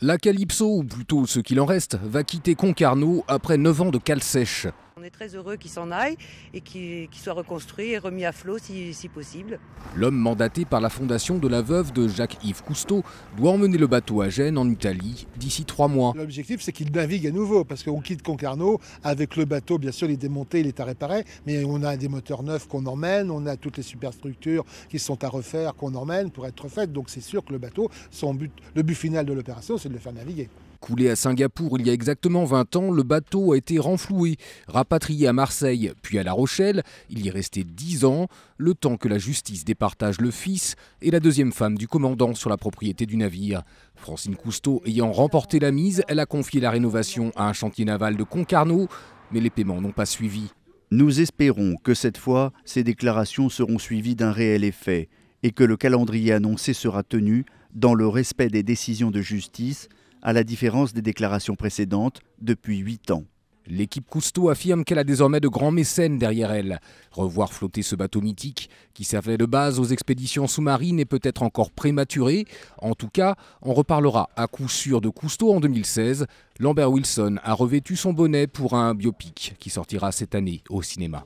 La Calypso, ou plutôt ce qu'il en reste, va quitter Concarneau après 9 ans de cale sèche. On est très heureux qu'il s'en aille et qu'il soit reconstruit et remis à flot si, possible. L'homme mandaté par la fondation de la veuve de Jacques-Yves Cousteau doit emmener le bateau à Gênes en Italie d'ici trois mois. L'objectif c'est qu'il navigue à nouveau parce qu'on quitte Concarneau avec le bateau, bien sûr il est démonté, il est à réparer, mais on a des moteurs neufs qu'on emmène, on a toutes les superstructures qui sont à refaire qu'on emmène pour être faites. Donc c'est sûr que le bateau, son but, le but final de l'opération c'est de le faire naviguer. Coulé à Singapour il y a exactement 20 ans, le bateau a été renfloué, rapatrié à Marseille, puis à La Rochelle. Il y est resté 10 ans, le temps que la justice départage le fils et la deuxième femme du commandant sur la propriété du navire. Francine Cousteau ayant remporté la mise, elle a confié la rénovation à un chantier naval de Concarneau, mais les paiements n'ont pas suivi. Nous espérons que cette fois, ces déclarations seront suivies d'un réel effet et que le calendrier annoncé sera tenu dans le respect des décisions de justice à la différence des déclarations précédentes depuis 8 ans. L'équipe Cousteau affirme qu'elle a désormais de grands mécènes derrière elle. Revoir flotter ce bateau mythique, qui servait de base aux expéditions sous-marines, est peut-être encore prématuré. En tout cas, on reparlera à coup sûr de Cousteau en 2016. Lambert Wilson a revêtu son bonnet pour un biopic qui sortira cette année au cinéma.